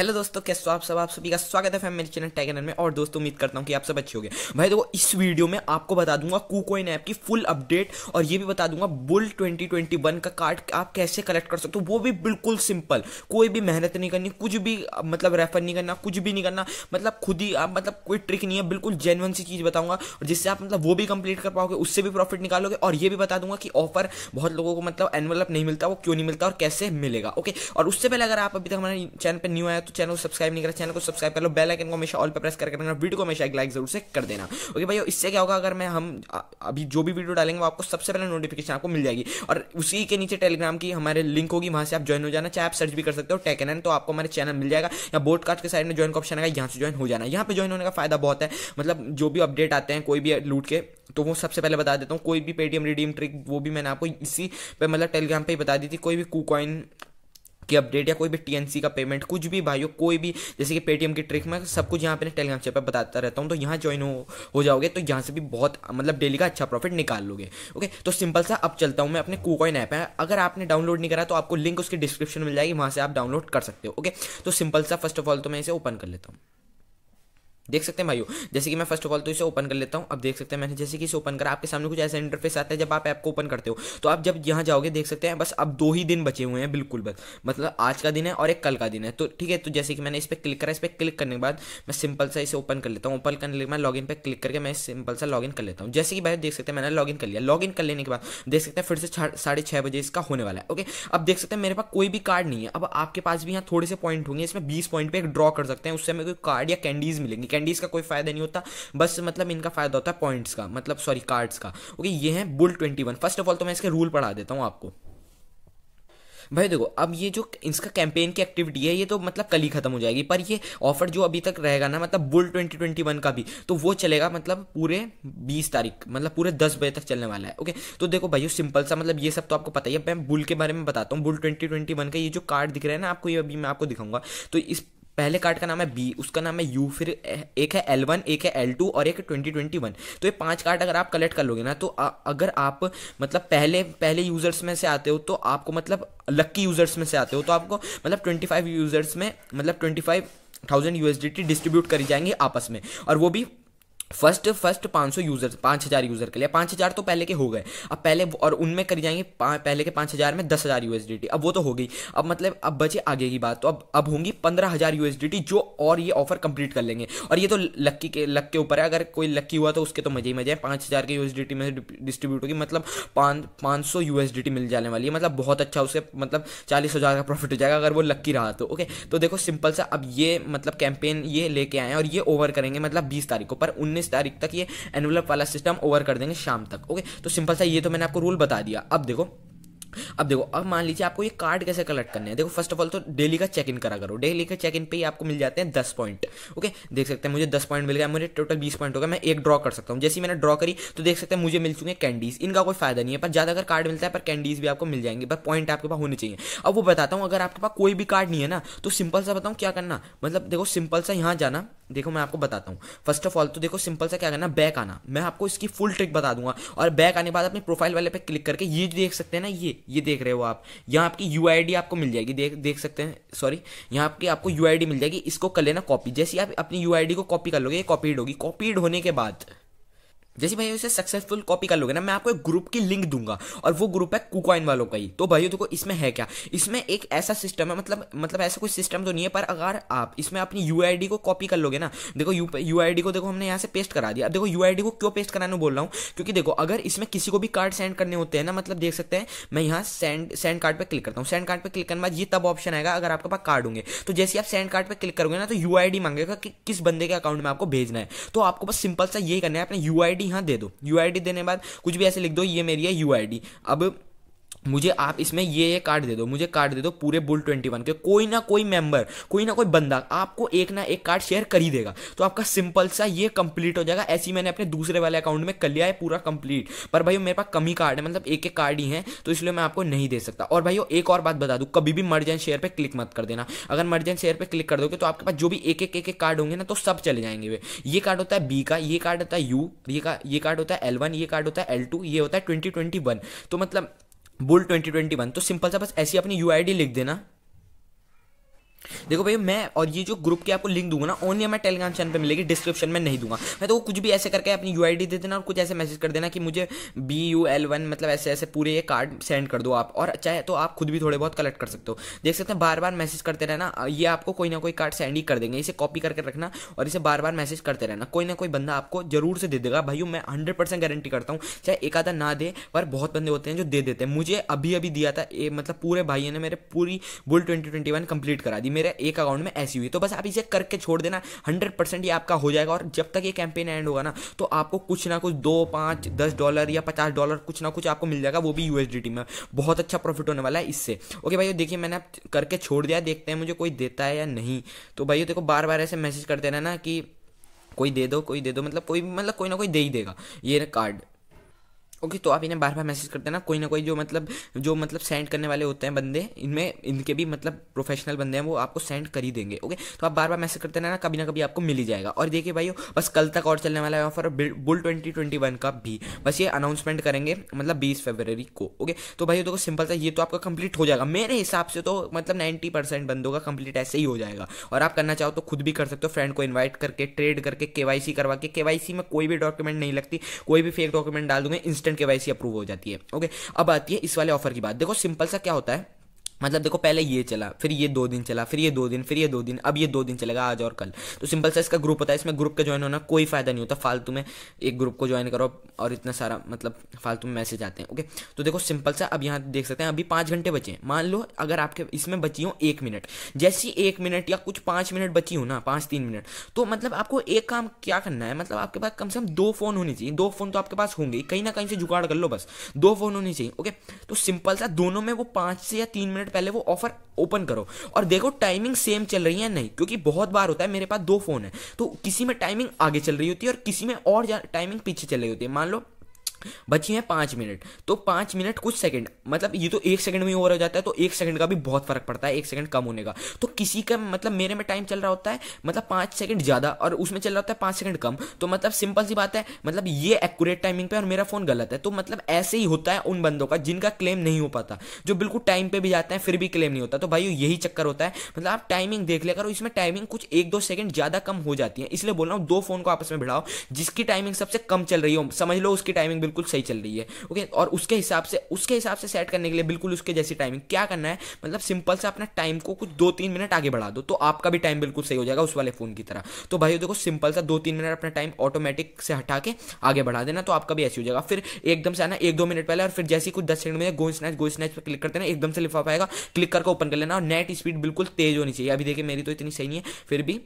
hello दोस्तों कैसे हो आप सब आप सभी का स्वागत है फैम मेरे चैनल टैगनर में और दोस्तों उम्मीद करता हूँ कि आप सब अच्छे गए भाई देखो इस वीडियो में आपको बता दूंगा कुकोइन ऐप की फुल अपडेट और ये भी बता दूंगा बुल 2021 का कार्ड आप कैसे कलेक्ट कर सकते हो वो भी बिल्कुल सिंपल कोई भी मेहनत नहीं करनी कुछ भी मतलब रेफर नहीं करना कुछ भी नहीं करना मतलब खुद ही आप मतलब कोई ट्रिक नहीं है बिल्कुल जेनवन सी चीज़ बताऊंगा और जिससे आप मतलब वो भी कंप्लीट कर पाओगे उससे भी प्रॉफिट निकालोगे और ये भी बता दूंगा कि ऑफर बहुत लोगों को मतलब एनवल नहीं मिलता वो क्यों नहीं मिलता और कैसे मिलेगा ओके और उससे पहले अगर आप अभी तक हमारे चैनल पर न्यू आया तो चैनल को सब्सक्राइब नहीं करा चैनल को सब्सक्राइब कर लो बेल आइकन को हमेशा ऑल पर प्रेस करके रखना वीडियो को हमेशा एक लाइक जरूर से कर देना ओके भाई इससे क्या होगा अगर मैं हम अभी जो भी वीडियो डालेंगे वो आपको सबसे पहले नोटिफिकेशन आपको मिल जाएगी और उसी के नीचे टेलीग्राम की हमारे लिंक होगी वहाँ से आप ज्वाइन हो जाना चाहे आप सर्च भी कर सकते हो टेक एन तो आपको हमारे चैनल मिल जाएगा या कार्ड के साइड में ज्वाइन का ऑप्शन आएगा यहाँ से ज्वाइन हो जाना यहाँ पे ज्वाइन होने का फायदा बहुत है मतलब जो भी अपडेट आते हैं कोई भी लूट के तो वो सबसे पहले बता देता हूँ कोई भी पेटीएम रिडीम ट्रिक वो भी मैंने आपको इसी पे मतलब टेलीग्राम पे ही बता दी थी कोई भी कूकॉइन की अपडेट या कोई भी टी का पेमेंट कुछ भी भाई कोई भी जैसे कि पेटीएम की ट्रिक मैं सब कुछ यहाँ पे टेलीग्राम चैनल पर बताता रहता हूँ तो यहाँ ज्वाइन हो, जाओगे तो यहाँ से भी बहुत मतलब डेली का अच्छा प्रॉफिट निकाल लोगे ओके तो सिंपल सा अब चलता हूँ मैं अपने कूकॉइन ऐप है अगर आपने डाउनलोड नहीं करा तो आपको लिंक उसकी डिस्क्रिप्शन मिल जाएगी वहाँ से आप डाउनलोड कर सकते हो ओके तो सिंपल सा फर्स्ट ऑफ ऑल तो मैं इसे ओपन कर लेता हूँ देख सकते हैं भाइयों जैसे कि मैं फर्स्ट ऑफ ऑल तो इसे ओपन कर लेता हूँ अब देख सकते हैं मैंने जैसे कि इसे ओपन करा आपके सामने कुछ ऐसा इंटरफेस आता है जब आप ऐप को ओपन करते हो तो आप जब यहाँ जाओगे देख सकते हैं बस अब दो ही दिन बचे हुए हैं बिल्कुल बस मतलब आज का दिन है और एक कल का दिन है तो ठीक है तो जैसे कि मैंने इस पर क्लिक करा इस पर क्लिक करने के बाद मैं सिंपल सा इसे ओपन कर लेता हूँ ओपन करने के बाद इन पर क्लिक करके मैं सिंपल सा लॉग इन कर लेता हूँ जैसे कि भाई देख सकते हैं मैंने इन कर लिया लॉग इन कर लेने के बाद देख सकते हैं फिर से साढ़े छः बजे इसका होने वाला है ओके अब देख सकते हैं मेरे पास कोई भी कार्ड नहीं है अब आपके पास भी यहाँ थोड़े से पॉइंट होंगे इसमें बीस पॉइंट पर ड्रॉ कर सकते हैं उससे हमें कोई कार्ड या कैंडीज मिलेंगी कैंडीज़ का कोई फ़ायदा नहीं होता बस मतलब इनका फ़ायदा होता है पॉइंट्स का मतलब सॉरी कार्ड्स का ओके ये है bull twenty one first of all तो मैं इसके रूल पढ़ा देता हूँ आपको भाई देखो अब ये जो इसका कैंपेन की एक्टिविटी है ये तो मतलब कल ही खत्म हो जाएगी पर ये ऑफर जो अभी तक रहेगा ना मतलब बुल 2021 का भी तो वो चलेगा मतलब पूरे 20 तारीख मतलब पूरे 10 बजे तक चलने वाला है ओके तो देखो भाई सिंपल सा मतलब ये सब तो आपको पता ही है मैं बुल के बारे में बताता हूँ बुल ट्वेंटी का ये जो कार्ड दिख रहा है ना आपको ये अभी मैं आपको दिखाऊंगा तो इस पहले कार्ड का नाम है बी उसका नाम है यू फिर एक है एल वन एक है एल टू और एक है ट्वेंटी ट्वेंटी वन तो ये पांच कार्ड अगर आप कलेक्ट कर लोगे ना तो अगर आप मतलब पहले पहले यूज़र्स में से आते हो तो आपको मतलब लक्की यूज़र्स में से आते हो तो आपको मतलब ट्वेंटी फाइव यूज़र्स में मतलब twenty five thousand USDT distribute करी जाएंगी आपस में और वो भी फर्स्ट फर्स्ट 500 यूज़र 5000 हज़ार यूज़र के लिए 5000 हज़ार तो पहले के हो गए अब पहले और उनमें करी जाएंगे पहले के 5000 हज़ार में दस हज़ार यूएसडीटी अब वो तो हो गई अब मतलब अब बचे आगे की बात तो अब अब होंगी पंद्रह हज़ार यूएसडीटी जो और ये ऑफर कंप्लीट कर लेंगे और ये तो लक्की के लक के ऊपर है अगर कोई लक्की हुआ तो उसके तो मजे ही मजे हैं पाँच हज़ार के यू में डिस्ट्रीब्यूट होगी मतलब पाँच पांच सौ यू मिल जाने वाली है मतलब बहुत अच्छा उसे मतलब चालीस हज़ार का प्रॉफिट हो जाएगा अगर वो लक्की रहा तो ओके तो देखो सिंपल सा अब ये मतलब कैंपेन ये लेके आए और ये ओवर करेंगे मतलब बीस तारीख को पर उन्नीस उन्नीस तारीख तक ये एनवलप वाला सिस्टम ओवर कर देंगे शाम तक ओके तो सिंपल सा ये तो मैंने आपको रूल बता दिया अब देखो अब देखो अब मान लीजिए आपको ये कार्ड कैसे कलेक्ट करने हैं देखो फर्स्ट ऑफ ऑल तो डेली का चेक इन करा करो डेली का चेक इन पे ही आपको मिल जाते हैं दस पॉइंट ओके देख सकते हैं मुझे दस पॉइंट मिल गया मुझे टोटल बीस पॉइंट हो गया मैं एक ड्रॉ कर सकता हूँ जैसे मैंने ड्रॉ करी तो देख सकते हैं मुझे मिल चुके हैं कैंडीज इनका कोई फायदा नहीं है पर ज्यादा अगर कार्ड मिलता है पर कैंडीज भी आपको मिल जाएंगे पर पॉइंट आपके पास होने चाहिए अब वो बताता हूँ अगर आपके पास कोई भी कार्ड नहीं है ना तो सिंपल सा बताऊँ क्या करना मतलब देखो सिंपल सा यहाँ जाना देखो मैं आपको बताता हूँ फर्स्ट ऑफ ऑल तो देखो सिंपल सा क्या करना बैक आना मैं आपको इसकी फुल ट्रिक बता दूंगा और बैक आने के बाद अपने प्रोफाइल वाले पे क्लिक करके ये देख सकते हैं ना ये ये देख रहे हो आप यहाँ आपकी यू आपको मिल जाएगी देख देख सकते हैं सॉरी यहाँ आपकी आपको यू मिल जाएगी इसको कर लेना कॉपी जैसे आप अपनी यू को कॉपी कर लोगे ये कॉपीड होगी कॉपीड होने के बाद जैसे भाई उसे सक्सेसफुल कॉपी कर लोगे ना मैं आपको एक ग्रुप की लिंक दूंगा और वो ग्रुप है कुकॉइन वालों का ही तो भाई देखो इसमें है क्या इसमें एक ऐसा सिस्टम है मतलब मतलब ऐसा कोई सिस्टम तो नहीं है पर अगर आप इसमें अपनी यू को कॉपी कर लोगे ना देखो यू यू को देखो हमने यहाँ से पेस्ट करा दिया अब देखो यू को क्यों पेस्ट कराने बोल रहा हूँ क्योंकि देखो अगर इसमें किसी को भी कार्ड सेंड करने होते हैं ना मतलब देख सकते हैं मैं यहाँ सेंड सेंड कार्ड पर क्लिक करता हूँ सेंड कार्ड पर क्लिक करने बाद ये तब ऑप्शन आएगा अगर आपके पास कार्ड होंगे तो जैसे आप सेंड कार्ड पर क्लिक करोगे ना तो यू मांगेगा कि किस बंदे के अकाउंट में आपको भेजना है तो आपको बस सिंपल सा यही करना है अपने यू यहाँ दे दो यू देने के बाद कुछ भी ऐसे लिख दो ये मेरी है यू अब मुझे आप इसमें ये ये कार्ड दे दो मुझे कार्ड दे दो पूरे बुल ट्वेंटी वन के कोई ना कोई मेंबर कोई ना कोई बंदा आपको एक ना एक कार्ड शेयर कर ही देगा तो आपका सिंपल सा ये कंप्लीट हो जाएगा ऐसी मैंने अपने दूसरे वाले अकाउंट में कर लिया है पूरा कंप्लीट पर भाई मेरे पास कमी कार्ड है मतलब एक एक कार्ड ही है तो इसलिए मैं आपको नहीं दे सकता और भाई एक और बात बता दूँ कभी भी मर्जेंट शेयर पर क्लिक मत कर देना अगर मर्जेंट शेयर पर क्लिक कर दोगे तो आपके पास जो भी एक एक एक कार्ड होंगे ना तो सब चले जाएंगे वे ये कार्ड होता है बी का ये कार्ड होता है यू ये का ये कार्ड होता है एल वन ये कार्ड होता है एल टू ये होता है ट्वेंटी ट्वेंटी वन तो मतलब बुल ट्वेंटी ट्वेंटी वन तो सिंपल सा बस ऐसी अपनी यू लिख देना देखो भाई मैं और ये जो ग्रुप के आपको लिंक दूंगा ना ओनली मैं टेलीग्राम चैनल पे मिलेगी डिस्क्रिप्शन में नहीं दूंगा मैं तो कुछ भी ऐसे करके अपनी यू दे देना और कुछ ऐसे मैसेज कर देना कि मुझे बी यू एल वन मतलब ऐसे ऐसे पूरे ये कार्ड सेंड कर दो आप और चाहे तो आप खुद भी थोड़े बहुत कलेक्ट कर सकते हो देख सकते हैं बार बार मैसेज करते रहना ये आपको कोई ना कोई कार्ड सेंड ही कर देंगे इसे कॉपी करके रखना और इसे बार बार मैसेज करते रहना कोई ना कोई बंदा आपको जरूर से दे देगा भाई मैं हंड्रेड गारंटी करता हूँ चाहे एक आधा ना दे पर बहुत बंदे होते हैं जो दे देते हैं मुझे अभी अभी दिया था मतलब पूरे भाइयों ने मेरे पूरी बुल ट्वेंटी ट्वेंटी कंप्लीट करा दी ये मेरा एक अकाउंट में ऐसी हुई तो बस आप इसे करके छोड़ देना हंड्रेड परसेंट ये आपका हो जाएगा और जब तक ये कैंपेन एंड होगा ना तो आपको कुछ ना कुछ दो पाँच दस डॉलर या पचास डॉलर कुछ ना कुछ आपको मिल जाएगा वो भी यूएसडीटी में बहुत अच्छा प्रॉफिट होने वाला है इससे ओके भाई देखिए मैंने आप करके छोड़ दिया देखते हैं मुझे कोई देता है या नहीं तो भाई देखो बार बार ऐसे मैसेज करते रहना कि कोई दे दो कोई दे दो मतलब कोई मतलब कोई ना कोई दे ही देगा ये कार्ड ओके तो आप इन्हें बार बार मैसेज करते हैं ना कोई ना कोई जो मतलब जो मतलब सेंड करने वाले होते हैं बंदे इनमें इनके भी मतलब प्रोफेशनल बंदे हैं वो आपको सेंड कर ही देंगे ओके तो आप बार बार मैसेज करते ना कभी ना कभी आपको मिल ही जाएगा और देखिए भाई बस कल तक और चलने वाला है offer bull twenty twenty one का भी बस ये अनाउंसमेंट करेंगे मतलब बीस फेबररी को ओके तो भाई देखो सिंपल था ये तो आपका कंप्लीट हो जाएगा मेरे हिसाब से तो मतलब नाइन्टी परसेंट बंदों का कंप्लीट ऐसे ही हो जाएगा और आप करना चाहो तो खुद भी कर सकते हो फ्रेंड को इन्वाइट करके ट्रेड करके केवाईसी करवा के केवाईसी में कोई भी डॉक्यूमेंट नहीं लगती कोई भी फेक डॉक्यूमेंट डाल दूंगे इंस्टेंट इंस्टेंट के अप्रूव हो जाती है ओके अब आती है इस वाले ऑफर की बात देखो सिंपल सा क्या होता है मतलब देखो पहले ये चला फिर ये दो दिन चला फिर ये दो दिन फिर ये दो दिन अब ये दो दिन चलेगा आज और कल तो सिंपल सा इसका ग्रुप होता है इसमें ग्रुप का ज्वाइन होना कोई फायदा नहीं होता फालतू में एक ग्रुप को ज्वाइन करो और इतना सारा मतलब फालतू में मैसेज आते हैं ओके तो देखो सिंपल सा अब यहाँ देख सकते हैं अभी पाँच घंटे बचे हैं मान लो अगर आपके इसमें बची हो एक मिनट जैसी एक मिनट या कुछ पाँच मिनट बची हो ना पाँच तीन मिनट तो मतलब आपको एक काम क्या करना है मतलब आपके पास कम से कम दो फोन होने चाहिए दो फोन तो आपके पास होंगे कहीं ना कहीं से जुगाड़ कर लो बस दो फोन होने चाहिए ओके तो सिंपल सा दोनों में वो पाँच से या तीन मिनट मिनट पहले वो ऑफर ओपन करो और देखो टाइमिंग सेम चल रही है नहीं क्योंकि बहुत बार होता है मेरे पास दो फ़ोन है तो किसी में टाइमिंग आगे चल रही होती है और किसी में और टाइमिंग पीछे चल रही होती है मान लो बची हैं पांच मिनट तो पांच मिनट कुछ सेकंड मतलब ये तो एक सेकंड में ओवर हो जाता है तो एक सेकंड का भी बहुत फर्क पड़ता है एक सेकंड कम होने का तो किसी का मतलब मेरे में टाइम चल रहा होता है मतलब पांच सेकंड ज़्यादा और उसमें चल रहा होता है पांच सेकंड कम तो मतलब सिंपल सी बात है मतलब ये एक्यूरेट टाइमिंग पे और मेरा फ़ोन गलत है तो मतलब ऐसे ही होता है उन बंदों का जिनका क्लेम नहीं हो पाता जो बिल्कुल टाइम पर भी जाते हैं फिर भी क्लेम नहीं होता तो भाई यही चक्कर होता है मतलब आप टाइमिंग देख लिया करो इसमें टाइमिंग कुछ एक दो सेकंड ज़्यादा कम हो जाती है इसलिए बोल रहा हूँ दो फ़ोन को आपस में भिड़ाओ जिसकी टाइमिंग सबसे कम चल रही हो समझ लो उसकी टाइमिंग बिल्कुल सही चल रही है ओके और उसके हिसाब से उसके हिसाब से सेट करने के लिए बिल्कुल उसके जैसी टाइमिंग क्या करना है मतलब सिंपल से अपना टाइम को कुछ दो तीन मिनट आगे बढ़ा दो तो आपका भी टाइम बिल्कुल सही हो जाएगा उस वाले फ़ोन की तरह तो भाई देखो सिंपल सा दो तीन मिनट अपना टाइम ऑटोमेटिक से हटा के आगे बढ़ा देना तो आपका भी ऐसी हो जाएगा फिर एकदम से आना एक दो मिनट पहले और फिर जैसे ही कुछ दस सेकंड में गो स्नैच गो स्नैच पर क्लिक करते ना एकदम से लिफा आएगा क्लिक करके ओपन कर लेना और नेट स्पीड बिल्कुल तेज होनी चाहिए अभी देखिए मेरी तो इतनी सही नहीं है फिर भी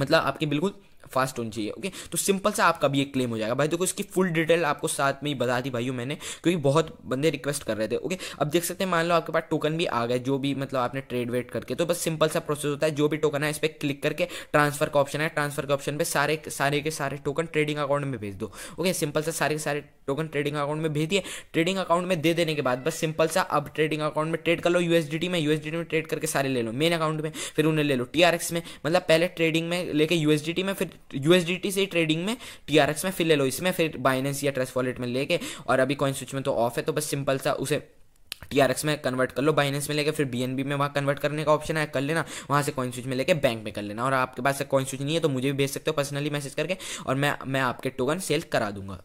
मतलब आपकी बिल्कुल फास्ट होनी चाहिए ओके तो सिंपल सा आपका भी एक क्लेम हो जाएगा भाई देखो इसकी फुल डिटेल आपको साथ में ही बता दी भाई मैंने क्योंकि बहुत बंदे रिक्वेस्ट कर रहे थे ओके अब देख सकते हैं मान लो आपके पास टोकन भी आ गए जो भी मतलब आपने ट्रेड वेट करके तो बस सिंपल सा प्रोसेस होता है जो भी टोकन है इस पर क्लिक करके ट्रांसफर का ऑप्शन है ट्रांसफर के ऑप्शन पर सारे सारे के सारे टोकन ट्रेडिंग अकाउंट में भेज दो ओके सिंपल सा सारे के सारे टोकन ट्रेडिंग अकाउंट में भेज दिए ट्रेडिंग अकाउंट में दे देने के बाद बस सिंपल सा अब ट्रेडिंग अकाउंट में ट्रेड कर लो यूएसडी में यूएसडी में ट्रेड करके सारे ले लो मेन अकाउंट में फिर उन्हें ले लो टीआरएक्स में मतलब पहले ट्रेडिंग में लेके यूएसडी में फिर यूएसडीटी से ट्रेडिंग में टीआरएक्स में फिर ले लो इसमें e फिर बाइनेंस या ट्रेस वॉलेट में लेके और अभी कॉइन स्विच में तो ऑफ है तो बस सिंपल सा उसे टीआरएक्स में कन्वर्ट कर लो बाइनेंस में लेके फिर बीएनबी में वहाँ कन्वर्ट करने का ऑप्शन है कर लेना वहाँ से कॉइन स्विच में लेके बैंक में कर लेना और आपके पास कॉइन स्विच नहीं है तो मुझे भी भेज सकते हो पर्सनली मैसेज करके और मैं मैं आपके टोकन सेल करा दूंगा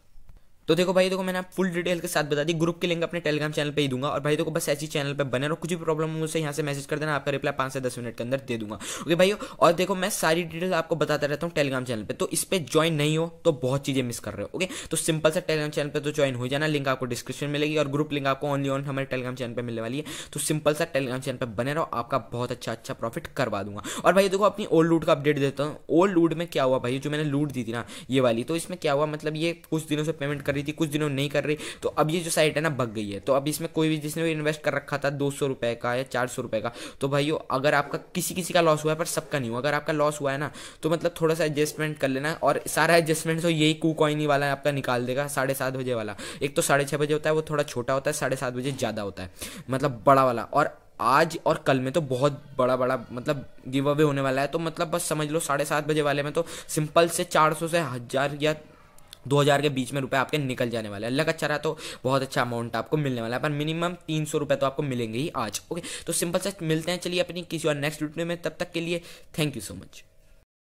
तो देखो भाई देखो मैंने आप फुल डिटेल के साथ बता दी ग्रुप की लिंक अपने टेलीग्राम चैनल पे ही दूंगा और भाई देखो बस ऐसी चैनल पे बने रहो कुछ भी प्रॉब्लम हो मुझसे यहाँ से मैसेज कर देना आपका रिप्लाई पांच से दस मिनट के अंदर दे दूंगा ओके भाई और देखो मैं सारी डिटेल आपको बताता रहता हूँ टेलीग्राम चैनल पर तो इस पर ज्वाइन नहीं हो तो बहुत चीज़ें मिस कर रहे हो ओके तो सिंपल सा टेलीग्राम चैनल पर तो ज्वाइन हो जाना लिंक आपको डिस्क्रिप्शन मिलेगी और ग्रुप लिंक आपको ऑनली ऑन हमारे टेलीग्राम चैनल पर मिलने वाली है तो सिंपल सा टेलीग्राम चैनल पर बने रहो आपका बहुत अच्छा अच्छा प्रॉफिट करवा दूंगा और भाई देखो अपनी ओल्ड लूट का अपडेट देता हूँ ओल्ड लूट में क्या हुआ भाई जो मैंने लूट दी थी ना ये वाली तो इसमें क्या हुआ मतलब ये कुछ दिनों से पेमेंट कर रही थी कुछ दिनों नहीं कर रही तो अब ये जो साइट है ना बग गई है तो अब इसमें कोई भी जिसने भी इन्वेस्ट कर रखा था दो सौ रुपये का या चार सौ रुपये का तो भाइयों अगर आपका किसी किसी का लॉस हुआ है पर सबका नहीं हुआ अगर आपका लॉस हुआ है ना तो मतलब थोड़ा सा एडजस्टमेंट कर लेना और सारा एडजस्टमेंट तो यही कू कॉइनी वाला है आपका निकाल देगा साढ़े सात बजे वाला एक तो साढ़े छः बजे होता है वो थोड़ा छोटा होता है साढ़े सात बजे ज़्यादा होता है मतलब बड़ा वाला और आज और कल में तो बहुत बड़ा बड़ा मतलब गिव अवे होने वाला है तो मतलब बस समझ लो साढ़े सात बजे वाले में तो सिंपल से चार सौ से हज़ार या दो हज़ार के बीच में रुपए आपके निकल जाने वाले हैं अच्छा रहा तो बहुत अच्छा अमाउंट आपको मिलने वाला है पर मिनिमम तीन सौ रुपये तो आपको मिलेंगे ही आज ओके तो सिंपल से मिलते हैं चलिए अपनी किसी और नेक्स्ट वीडियो में तब तक के लिए थैंक यू सो मच